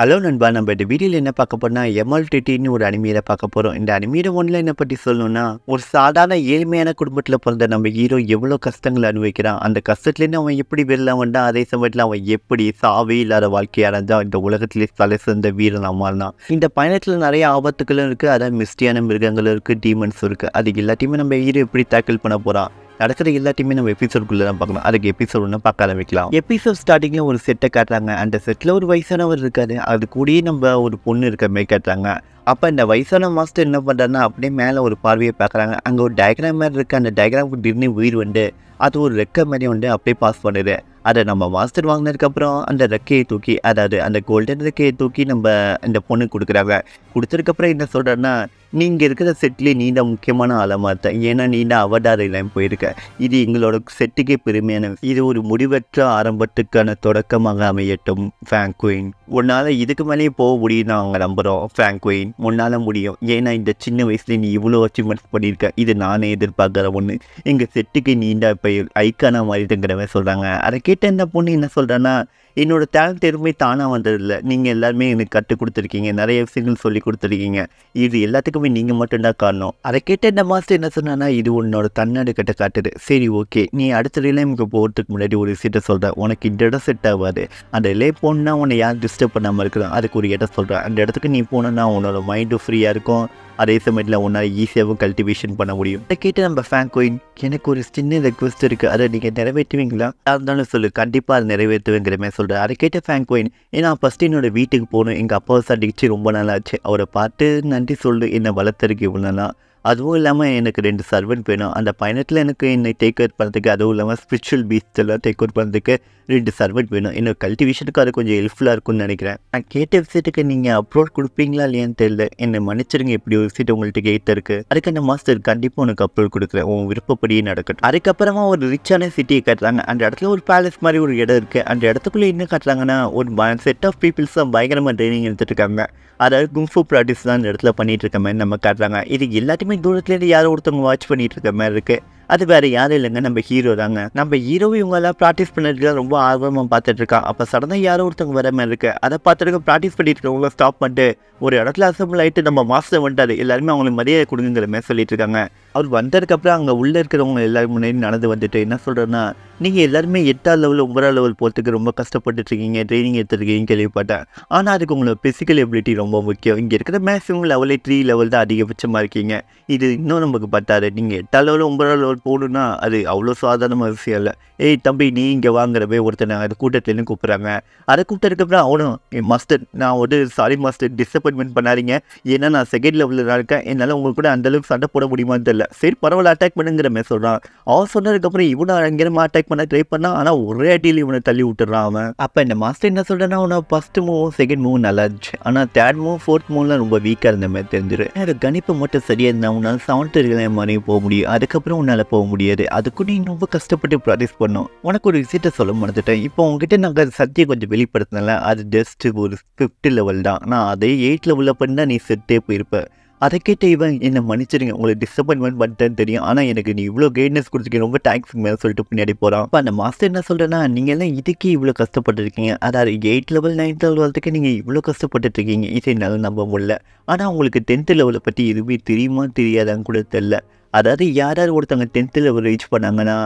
hello நண்பா நம்ம இந்த வீடியோவில் என்ன பார்க்க எம்எல் எம்எல்டிடின்னு ஒரு அனிமையில பார்க்க போகிறோம் இந்த அனிமையில ஒன்றில் என்ன பற்றி சொல்லணும்னா ஒரு சாதாரண ஏழ்மையான குடும்பத்தில் பிறந்த நம்ம ஹீரோ எவ்வளோ கஷ்டங்கள் அனுபவிக்கிறான் அந்த கஷ்டத்துலேருந்து அவன் எப்படி வெளில வந்தான் அதே சமயத்தில் அவன் எப்படி சாவே இல்லாத வாழ்க்கையை அடைஞ்சான் இந்த உலகத்திலே தலை சிறந்த வீரன் அம்மாலாம் இந்த பயணத்தில் நிறைய ஆபத்துகளும் இருக்குது அதான் மிஸ்டியான மிருகங்களும் இருக்குது டீமன்ஸ் இருக்குது அது எல்லாத்தையுமே நம்ம ஹீரோ எப்படி டேக்கிள் பண்ண போகிறான் நடக்கிற எல்லாத்தையுமே நம்ம எபிசோடுக்குள்ளே தான் பார்க்கணும் அதுக்கு எபிசோட் ஒன்று பார்க்க ஆரம்பிக்கலாம் எபிசோட் ஸ்டார்டிங்கில் ஒரு செட்டை காட்டுறாங்க அந்த செட்டில் ஒரு வயசானவர் இருக்காரு அது கூடயே நம்ம ஒரு பொண்ணு இருக்க மாதிரி காட்டுறாங்க அப்போ இந்த வயசான மாஸ்டர் என்ன பண்ணுறாருன்னா அப்படியே மேலே ஒரு பார்வையை பார்க்குறாங்க அங்கே ஒரு டயக்ராம் மாதிரி இருக்குது அந்த டயக்ராமுக்கு திடீர்னு உயிர் வந்து அது ஒரு ரெக்க மாதிரி வந்து அப்படியே பாஸ் பண்ணுது அதை நம்ம மாஸ்டர் வாங்கினதுக்கப்புறம் அந்த ரெக்கையை தூக்கி அதாவது அந்த கோல்டன் ரெக்கையை தூக்கி நம்ம இந்த பொண்ணு கொடுக்குறாங்க கொடுத்ததுக்கப்புறம் என்ன சொல்கிறேன்னா நீங்கள் இருக்கிற செட்லேயே நீ தான் முக்கியமான ஆளை மாற்றேன் ஏன்னா நீ தான் அவதாரையிலாம் போயிருக்க இது எங்களோட செட்டுக்கே பெருமையான இது ஒரு முடிவற்ற ஆரம்பத்துக்கான தொடக்கமாக அமையட்டும் ஃபேங்க் குயின் உன்னால் இதுக்கு மேலேயே போக முடியும் நான் அவங்க நம்புகிறோம் ஃபேங்க் குயின் உன்னால் முடியும் ஏன்னா இந்த சின்ன வயசுல நீ இவ்வளோ அச்சீவ்மெண்ட்ஸ் பண்ணியிருக்க இது நானே எதிர்பார்க்குற ஒன்று எங்கள் செட்டுக்கு நீண்டா இப்போ ஐக்கானா மாதிரி சொல்கிறாங்க அதை கேட்ட இந்த பொண்ணு என்ன சொல்கிறேன்னா என்னோடய டேலண்ட் எதுவுமே தானாக வந்ததில்லை நீங்கள் எல்லாருமே எனக்கு கற்றுக் கொடுத்துருக்கீங்க நிறைய விஷயங்கள் சொல்லி கொடுத்துருக்கீங்க இது எல்லாத்துக்குமே நீங்கள் மட்டும்தான் காரணம் அதை கேட்ட இந்த மாஸ்டர் என்ன சொன்னான்னா இது உன்னோட தன்னாடு கிட்ட காட்டுது சரி ஓகே நீ அடுத்த ரிலேமுக்கு போகிறதுக்கு முன்னாடி ஒரு விஷயத்த சொல்கிறேன் உனக்கு இந்த இடம் செட் ஆகாது அந்த ரிலே போனால் உன்னை யார் டிஸ்டர்ப் பண்ணாமல் இருக்கிறோம் அதுக்கு ஒரு இடம் சொல்கிறேன் அந்த இடத்துக்கு நீ போனோன்னா உன்னோட மைண்டும் ஃப்ரீயாக இருக்கும் அதே சமயத்தில் ஒன்றா ஈஸியாகவும் கல்டிவேஷன் பண்ண முடியும் அதை கேட்டு நம்ம கோயின் எனக்கு ஒரு சின்ன ரெக்வஸ்ட் இருக்குது அதை நீங்கள் நிறைவேற்றுவீங்களா யாரு இருந்தாலும் சொல்லு கண்டிப்பாக அதை நிறைவேற்றுவேங்கிற மாதிரி சொல்கிறேன் அதை கேட்ட கோயின் ஏன்னா ஃபஸ்ட்டு என்னோட வீட்டுக்கு போகணும் எங்கள் அப்பா சந்திச்சு ரொம்ப நாளாச்சு அவரை பார்த்து நன்றி சொல்லு என்னை வளர்த்துருக்கு இவ்வளோ நாளாக அதுவும் இல்லாமல் எனக்கு ரெண்டு சர்வெண்ட் வேணும் அந்த பயணத்தில் எனக்கு என்னை டேக் அவுட் பண்ணுறதுக்கு அதுவும் இல்லாமல் ஸ்பிரிச்சுவல் பீஸ்டெல்லாம் டேக் அவுட் பண்ணுறதுக்கு ரெண்டு சர்வெண்ட் வேணும் என்னோட கல்டிவேஷனுக்கு அது கொஞ்சம் ஹெல்ப்ஃபுல்லாக இருக்கும்னு நினைக்கிறேன் நான் கேட்ட விஷயத்துக்கு நீங்கள் அப்ரோட் கொடுப்பீங்களா இல்லையான்னு தெரியல என்னை மன்னிச்சிருங்க இப்படி ஒரு உங்கள்கிட்ட கேட்டு இருக்கு அந்த மாஸ்டர் கண்டிப்பாக உனக்கு அப்ரோட் கொடுக்குறேன் உன் விருப்பப்படியே நடக்கட்டும் அதுக்கப்புறமா ஒரு ரிச்சான சிட்டியை காட்டுறாங்க அந்த இடத்துல ஒரு பேலஸ் மாதிரி ஒரு இடம் இருக்குது அந்த இடத்துக்குள்ளே என்ன காட்டுறாங்கன்னா ஒரு செட் ஆஃப் பீப்புள்ஸ் தான் பயங்கரமாக ட்ரைனிங் எடுத்துட்டு இருக்காங்க அதாவது குங்ஃபு ப்ராக்டிஸ் தான் அந்த இடத்துல பண்ணிட்டு இருக்க மாதிரி நம்ம காட்டுறாங்க இது எல்லாத்தையுமே தூரத்துலேருந்து யாரோ ஒருத்தவங்க வாட்ச் பண்ணிகிட்டு இருக்க மாதிரி இருக்குது அது வேறு யாரும் இல்லைங்க நம்ம ஹீரோ தாங்க நம்ம ஹீரோ இவங்கெல்லாம் ப்ராக்டிஸ் பண்ணிட்டு ரொம்ப ஆர்வமாக பார்த்துட்டு இருக்கா அப்போ சடனாக யாரோ ஒருத்தவங்க வர மாதிரி இருக்கு அதை பார்த்துட்டு ப்ராக்டிஸ் பண்ணிட்டு இருக்கவங்க ஸ்டாப் பண்ணிட்டு ஒரு இடத்துல அசம்பிள் ஆகிட்டு நம்ம மாஸ்டர் வந்துட்டாரு எல்லாருமே அவங்களுக்கு மரியாதை கொடுங்கிற மாதிரி சொல்லிட்டு இருக்காங்க அவர் வந்ததுக்கப்புறம் அங்கே உள்ளே இருக்கிறவங்க எல்லாரும் முன்னாடி நடந்து வந்துட்டு என்ன சொல்கிறேன்னா நீங்கள் எல்லாருமே எட்டாவது லெவல் ஒன்பதாவது லெவல் போகிறதுக்கு ரொம்ப கஷ்டப்பட்டுட்ருக்கீங்க ட்ரைனிங் எடுத்துருக்கீங்க கேள்விப்பட்டேன் ஆனால் அதுக்கு உங்களோட ஃபிசிக்கல் எபிலிட்டி ரொம்ப முக்கியம் இங்கே இருக்கிற மேக்ஸிமம் லெவலே த்ரீ லெவல் தான் அதிகபட்சமாக இருக்கீங்க இது இன்னும் நமக்கு பத்தாது நீங்கள் எட்டாவது லெவல் ஒன்பதாவது லெவல் போகணுன்னா அது அவ்வளோ சாதாரண விஷயம் இல்லை ஏய் தம்பி நீ இங்கே வாங்குறவே ஒருத்தனை அது கூட்டத்துலேருந்து கூப்பிட்றாங்க அதை கூப்பிட்டதுக்கப்புறம் அவனும் மாஸ்டர் நான் ஒரு சாரி மாஸ்டர் டிஸப்பாயின்மெண்ட் பண்ணாதீங்க ஏன்னா நான் செகண்ட் லெவலில் இருக்கேன் என்னால் உங்களுக்கு கூட அந்தளவுக்கு சண்டை போட முடியுமான்னு தெரியல இல்லை சரி பரவாயில்ல அட்டாக் பண்ணுங்கிற மாதிரி சொல்கிறான் அவன் சொன்னதுக்கப்புறம் இவனை அங்கிருந்து அட்டாக் பண்ண ட்ரை பண்ணால் ஆனால் ஒரே அடியில் இவனை தள்ளி விட்டுறான் அவன் அப்போ இந்த மாஸ்டர் என்ன சொல்கிறேன்னா அவனை ஃபஸ்ட்டு மூவும் செகண்ட் மூவ் நல்லா இருந்துச்சு ஆனால் தேர்ட் மூவ் ஃபோர்த் மூவ்லாம் ரொம்ப வீக்காக இருந்த மாதிரி தெரிஞ்சிரு எனக்கு கணிப்பு மட்டும் சரியாக இருந்தால் உன்னால் செவன்த் இருக்கிற மாதிரியும் போக முடியும் அதுக்கப்புறம் உன்னால் போக முடியாது அதுக்கு நீ ரொம்ப கஷ்டப்பட்டு ப்ராக்டிஸ் பண்ணும் உனக்கு ஒரு விஷயத்த சொல்ல மறந்துட்டேன் இப்போ உங்ககிட்ட நாங்கள் சத்தியை கொஞ்சம் வெளிப்படுத்தினால அது ஜஸ்ட் ஒரு ஃபிஃப்த் லெவல் தான் நான் அதே எயிட் லெவலில் பண்ணால் நீ செட்டே போயிருப்பேன் அதை கேட்ட இவன் என்னை மன்னிச்சிருங்க உங்களுக்கு டிசப்பாயின்மெண்ட் பண்ணிட்டு தெரியும் ஆனால் எனக்கு நீ இவ்வளோ கைட்னஸ் கொடுத்துருக்கீங்க ரொம்ப தேங்க்ஸ் மேலே சொல்லிட்டு பின்னாடி போகிறான் இப்போ அந்த மாஸ்டர் என்ன சொல்கிறேன்னா எல்லாம் இதுக்கே இவ்வளோ கஷ்டப்பட்டுருக்கீங்க அதாவது எயிட் லெவல் நைன்த் லெவல் வளர்த்துக்கு நீங்கள் இவ்வளோ கஷ்டப்பட்டுருக்கீங்க இதை என்னால் நம்ப முடியல ஆனால் உங்களுக்கு டென்த்து லெவலை பற்றி எதுவுமே தெரியுமா தெரியாதான்னு கூட தெரில அதாவது யார் யார் ஒருத்தவங்க டென்த்து லெவல் ரீச் பண்ணாங்கன்னா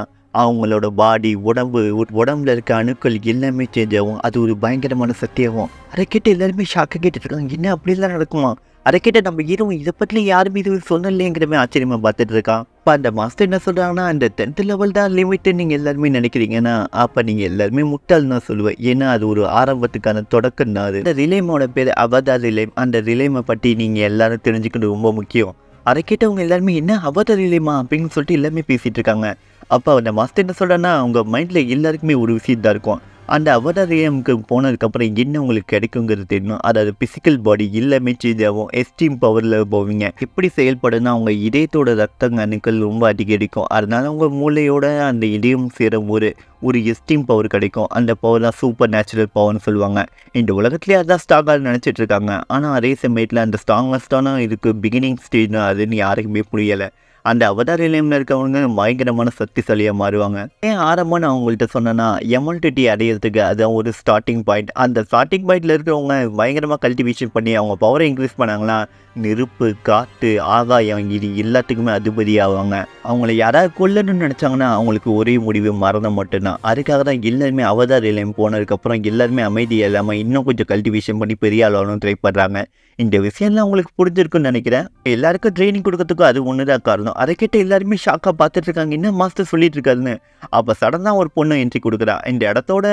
அவங்களோட பாடி உடம்பு உடம்புல இருக்க அணுக்கள் எல்லாமே சேஞ்ச் ஆகும் அது ஒரு பயங்கரமான சக்தியாகும் அதை கேட்டு எல்லாருமே கேட்டுட்டு இருக்காங்க என்ன அப்படிலாம் நடக்குமா அதை கேட்ட நம்ம ஹீரோ இதை பற்றி யாரும் இது சொல்லலைங்கிறமே ஆச்சரியமாக பார்த்துட்டு இருக்கான் அப்போ அந்த மாஸ்டர் என்ன சொல்கிறாங்கன்னா அந்த டென்த் லெவல் தான் லிமிட்டு நீங்கள் எல்லாருமே நினைக்கிறீங்கன்னா அப்போ நீங்கள் எல்லாருமே முட்டால் நான் சொல்லுவேன் ஏன்னா அது ஒரு ஆரம்பத்துக்கான தொடக்கம் தான் அது இந்த ரிலேமோட பேர் அவதா ரிலேம் அந்த ரிலேமை பற்றி நீங்கள் எல்லாரும் தெரிஞ்சுக்கிட்டு ரொம்ப முக்கியம் அதை கேட்டவங்க எல்லாருமே என்ன அவதா ரிலேமா அப்படின்னு சொல்லிட்டு எல்லாருமே பேசிகிட்டு இருக்காங்க அப்போ அந்த மாஸ்டர் என்ன சொல்கிறாங்கன்னா அவங்க மைண்டில் எல்லாருக்குமே ஒரு விஷயம் தான் இருக்கும் அந்த அவதாரியமுக்கு போனதுக்கப்புறம் என்ன உங்களுக்கு கிடைக்குங்கிறது தெரியணும் அதாவது பிசிக்கல் பாடி எல்லாமே சேஞ்ச் ஆகும் எஸ்டீம் பவரில் போவீங்க எப்படி செயல்படுனா அவங்க இதயத்தோட ரத்த அணுக்கள் ரொம்ப அதிகரிக்கும் அதனால அவங்க மூளையோட அந்த இதயம் செய்கிற ஒரு ஒரு எஸ்டீம் பவர் கிடைக்கும் அந்த பவர் தான் சூப்பர் நேச்சுரல் பவர்னு சொல்லுவாங்க இந்த உலகத்துலேயே அதான் ஸ்ட்ராங்காக நினச்சிட்டு இருக்காங்க ஆனால் அதே சமயத்தில் அந்த ஸ்ட்ராங்கஸ்டான இருக்குது பிகினிங் ஸ்டேஜ்னு அதுன்னு யாருக்குமே புரியலை அந்த அவதார் நிலையம்ல இருக்கவங்க பயங்கரமான சக்திசாலியாக மாறுவாங்க ஏன் ஆரம்பமாக நான் அவங்கள்ட்ட சொன்னேன்னா எமல்டிட்டி அடையிறதுக்கு அது ஒரு ஸ்டார்டிங் பாயிண்ட் அந்த ஸ்டார்டிங் பாயிண்ட்ல இருக்கிறவங்க பயங்கரமாக கல்டிவேஷன் பண்ணி அவங்க பவரை இன்க்ரீஸ் பண்ணாங்கன்னா நெருப்பு காற்று ஆகாயம் இது எல்லாத்துக்குமே அதிபதி ஆவாங்க அவங்கள யாராவது கொல்லணும்னு நினச்சாங்கன்னா அவங்களுக்கு ஒரே முடிவு மரணம் மட்டும்தான் அதுக்காக தான் எல்லாருமே அவதார் இலையம் போனதுக்கப்புறம் எல்லாருமே அமைதி இல்லாமல் இன்னும் கொஞ்சம் கல்டிவேஷன் பண்ணி பெரிய அளவுன்னு ட்ரை பண்ணுறாங்க இந்த விஷயம்லாம் உங்களுக்கு புரிஞ்சிருக்குன்னு நினைக்கிறேன் எல்லாருக்கும் ட்ரைனிங் கொடுக்கறதுக்கும் அது ஒன்று தான் காரணம் அதை கிட்ட எல்லாருமே ஷாக்காக பார்த்துட்டு இருக்காங்க என்ன மாஸ்டர் சொல்லிட்டு இருக்காருன்னு அப்போ சடனாக ஒரு பொண்ணு என்ட்ரி கொடுக்குறா இந்த இடத்தோட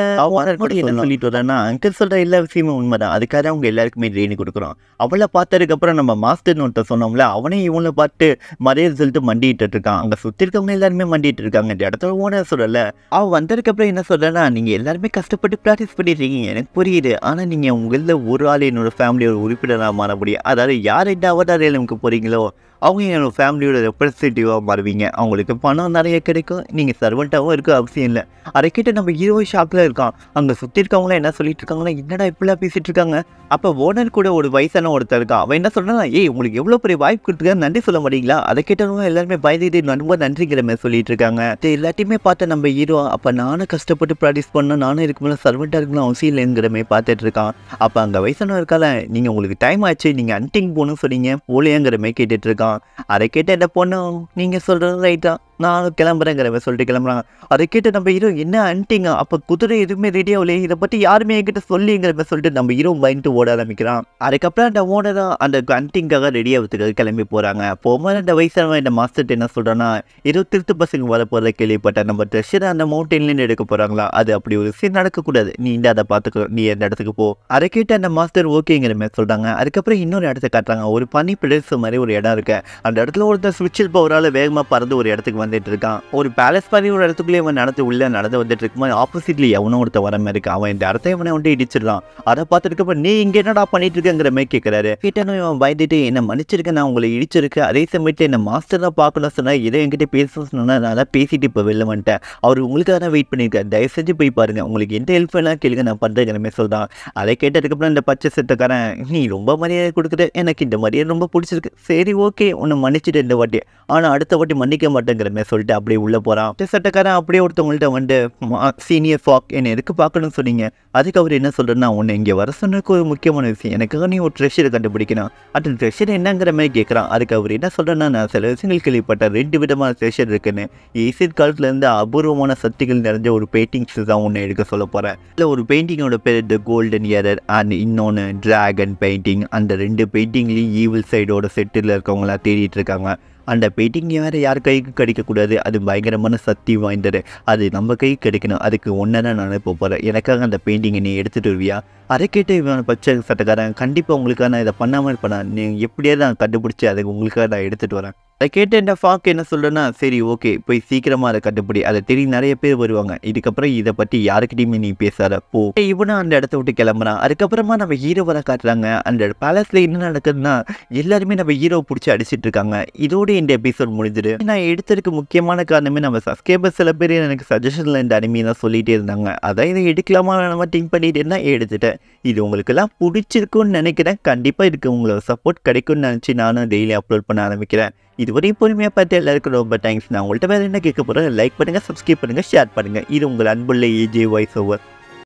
என்ன சொல்லிட்டு வரான்னா அங்கிள் சொல்கிற எல்லா விஷயமும் உண்மைதான் அதுக்காக அவங்க எல்லாருக்குமே ட்ரெயின் கொடுக்குறோம் அவளை பார்த்ததுக்கப்புறம் நம்ம மாஸ்டர்னு ஒருத்தர் சொன்னோம்ல அவனே இவங்கள பார்த்து மறைய சொல்லிட்டு மண்டிட்டு இருக்கான் அங்கே சுற்றி இருக்கவங்க எல்லாருமே மண்டிட்டு இருக்காங்க இந்த இடத்தோட ஓனர் சொல்லலை அவள் வந்ததுக்கப்புறம் என்ன சொல்கிறேன்னா நீங்கள் எல்லாருமே கஷ்டப்பட்டு ப்ராக்டிஸ் பண்ணிருக்கீங்க எனக்கு புரியுது ஆனால் நீங்கள் உங்களில் ஒரு ஆள் என்னோட ஃபேமிலியோட உறுப்பினராக மாற முடியும் அதாவது யார் என்ன அவதாரையில் நமக்கு போகிறீங்களோ அவங்க என்னோட ஃபேமிலியோட ரெப்ரசன்டேட்டிவாக மாறுவீங்க அவங்களுக்கு பணம் நிறைய கிடைக்கும் நீங்கள் சர்வெண்ட்டாகவும் இருக்க அவசியம் இல்லை அதை கிட்ட நம்ம ஹீரோ ஷாக்கில் இருக்கான் அங்கே சுற்றி இருக்கவங்களாம் என்ன சொல்லிட்டு இருக்காங்கன்னா என்னடா இப்படிலாம் பேசிகிட்டு இருக்காங்க அப்போ ஓனர் கூட ஒரு வயசான ஒருத்தர் இருக்கான் அவன் என்ன சொல்கிறான் ஏய் உங்களுக்கு எவ்வளோ பெரிய வாய்ப்பு கொடுத்துருக்கா நன்றி சொல்ல மாட்டீங்களா அதை கேட்டவங்க எல்லாருமே பயந்துட்டு ரொம்ப நன்றிங்கிற மாதிரி சொல்லிட்டு இருக்காங்க இது எல்லாத்தையுமே பார்த்த நம்ம ஹீரோ அப்போ நானும் கஷ்டப்பட்டு ப்ராக்டிஸ் பண்ணால் நானும் இருக்க முடியல சர்வெண்ட்டாக இருக்கணும் அவசியம் இல்லைங்கிற மாதிரி பார்த்துட்டு இருக்கான் அப்போ அங்கே இருக்கால நீங்கள் உங்களுக்கு டைம் ஆச்சு நீங்கள் அன்டிங் போகணும்னு சொன்னீங்க ஓலையாங்கிற மாதிரி கேட்டுட்டு இருக்கான் தான் அதை கேட்டு என்ன பொண்ணு நீங்கள் சொல்கிறது ரைட்டா நானும் கிளம்புறேங்கிறவ சொல்லிட்டு கிளம்புறாங்க அதை கேட்டு நம்ம ஹீரோ என்ன அன்ட்டிங்க அப்போ குதிரை எதுவுமே ரெடியாக இல்லையே இதை பற்றி யாருமே என்கிட்ட சொல்லிங்கிறப்ப சொல்லிட்டு நம்ம ஹீரோ பயந்துட்டு ஓட ஆரம்பிக்கிறான் அதுக்கப்புறம் அந்த ஓனரும் அந்த அன்ட்டிங்காக ரெடியாகிறதுக்காக கிளம்பி போகிறாங்க போகும்போது அந்த வயசானவன் இந்த மாஸ்டர்ட்டு என்ன சொல்கிறான்னா ஏதோ திருத்து பசங்க வர போகிறத கேள்விப்பட்டேன் நம்ம ட்ரெஷரை அந்த மவுண்டன்லேருந்து எடுக்க போகிறாங்களா அது அப்படி ஒரு சீன் நடக்கக்கூடாது நீ இந்த அதை பார்த்துக்கோ நீ அந்த இடத்துக்கு போ அதை கேட்டு அந்த மாஸ்டர் ஓகேங்கிற மாதிரி சொல்கிறாங்க அதுக்கப்புறம் இன்னொரு இடத்த காட்டுறாங்க ஒரு பனி பிரதேசம் மாதிரி ஒரு இடம் இருக்குது அந்த இடத்துல ஒருத்தர் சுவிட்சில் போகிறால வேகமாக பறந்து ஒரு இடத்துக்கு வந்துட்டு இருக்கான் ஒரு பேலஸ் மாதிரி ஒரு இடத்துக்குள்ளே இவன் நடந்து உள்ள நடந்து வந்துட்டு இருக்கும்போது ஆப்போசிட்லி எவனோ ஒருத்த வர மாதிரி இருக்கு அவன் இந்த இடத்த இவனை வந்து இடிச்சிடறான் அதை பார்த்துருக்கப்ப நீ இங்கே என்னடா பண்ணிட்டு இருக்கங்கிற மாதிரி கேட்கிறாரு கிட்டனும் இவன் பயந்துட்டு என்ன மன்னிச்சிருக்கேன் நான் உங்களை இடிச்சிருக்கேன் அதே சமயத்தில் என்ன மாஸ்டர் தான் பார்க்கணும் சொன்னா இதை என்கிட்ட பேச சொன்னா நான் தான் பேசிட்டு இப்போ வெளில வந்துட்டேன் அவர் உங்களுக்காக தான் வெயிட் பண்ணியிருக்காரு தயவு செஞ்சு போய் பாருங்க உங்களுக்கு எந்த ஹெல்ப் வேணாலும் கேளுங்க நான் பண்ணுறேங்கிற மாதிரி சொல்கிறான் அதை கேட்டதுக்கப்புறம் இந்த பச்சை செட்டக்காரன் நீ ரொம்ப மரியாதை கொடுக்குற எனக்கு இந்த மரியாதை ரொம்ப பிடிச்சிருக்கு சரி ஓகே உன்னை மன்னிச்சிட்டு இந்த வாட்டி ஆனால் அடுத்த வாட்டி மன்னிக்க மாட்டேங்கிற எல்லாருமே சொல்லிட்டு அப்படியே உள்ளே போகிறான் சட்டக்காரன் அப்படியே ஒருத்தவங்கள்ட்ட வந்து சீனியர் ஃபாக் என்ன எதுக்கு பார்க்கணும்னு சொன்னீங்க அதுக்கு அவர் என்ன சொல்கிறேன்னா உன்னை இங்கே வர சொன்னதுக்கு ஒரு முக்கியமான விஷயம் எனக்காக நீ ஒரு ட்ரெஷரை கண்டுபிடிக்கணும் அந்த ட்ரெஷர் என்னங்கிற மாதிரி கேட்குறான் அதுக்கு அவர் என்ன சொல்கிறேன்னா நான் சில விஷயங்கள் கேள்விப்பட்டேன் ரெண்டு விதமான ட்ரெஷர் இருக்குன்னு காலத்துல காலத்துலேருந்து அபூர்வமான சக்திகள் நிறைஞ்ச ஒரு பெயிண்டிங்ஸ் தான் உன்னை எடுக்க சொல்ல போகிறேன் இல்லை ஒரு பெயிண்டிங்கோட பேர் த கோல்டன் இயரர் அண்ட் இன்னொன்று டிராகன் பெயிண்டிங் அந்த ரெண்டு பெயிண்டிங்லேயும் ஈவில் சைடோட செட்டில் இருக்கவங்களா தேடிட்டு இருக்காங்க அந்த பெயிண்டிங் வேறு யார் கைக்கு கிடைக்கக்கூடாது அது பயங்கரமான சக்தி வாய்ந்தது அது நம்ம கைக்கு கிடைக்கணும் அதுக்கு ஒன்றை தான் நான் இப்போ போகிறேன் எனக்காக அந்த பெயிண்டிங்கை நீ எடுத்துகிட்டு வருவியா அதை கேட்டு இவன் பச்சை சட்டக்காரன் கண்டிப்பாக உங்களுக்காக நான் இதை பண்ணாமல் இருப்பேன் நீ எப்படியாவது நான் கண்டுபிடிச்சி அதுக்கு உங்களுக்காக நான் எடுத்துகிட்டு வரேன் அதை கேட்டு இந்த ஃபாக் என்ன சொல்கிறேன்னா சரி ஓகே போய் சீக்கிரமாக அதை கட்டுப்படி அதை தெரியும் நிறைய பேர் வருவாங்க இதுக்கப்புறம் இதை பற்றி யாருக்கிட்டையுமே நீ பேசாத போ இவனும் அந்த இடத்த விட்டு கிளம்புறான் அதுக்கப்புறமா நம்ம ஹீரோ வர காட்டுறாங்க அந்த பேலஸில் என்ன நடக்குதுன்னா எல்லாருமே நம்ம ஹீரோ பிடிச்சி அடிச்சிட்டு இருக்காங்க இதோடு இந்த எபிசோட் முடிஞ்சிடு நான் எடுத்ததுக்கு முக்கியமான காரணமே நம்ம சப்ஸ்கிரைபர் சில பேர் எனக்கு சஜஷனில் இந்த தான் சொல்லிகிட்டே இருந்தாங்க அதான் இதை எடுக்கலாமா நம்ம திங்க் இருந்தால் எடுத்துட்டேன் இது உங்களுக்கெல்லாம் பிடிச்சிருக்குன்னு நினைக்கிறேன் கண்டிப்பாக இதுக்கு உங்களோட சப்போர்ட் கிடைக்கும்னு நினச்சி நானும் டெய்லி அப்லோட் பண்ண ஆரம்பிக்கிறேன் இதுவரை பொறுமையாக பார்த்து எல்லாருக்கும் ரொம்ப தேங்க்ஸ் நான் உங்கள்கிட்ட வேறு என்ன கேட்க போகிறேன் லைக் பண்ணுங்கள் சப்ஸ்கிரைப் பண்ணுங்கள் ஷேர் பண்ணுங்கள் இது உங்கள் அன்புள்ள ஏஜே வாய்ஸ் ஓவர்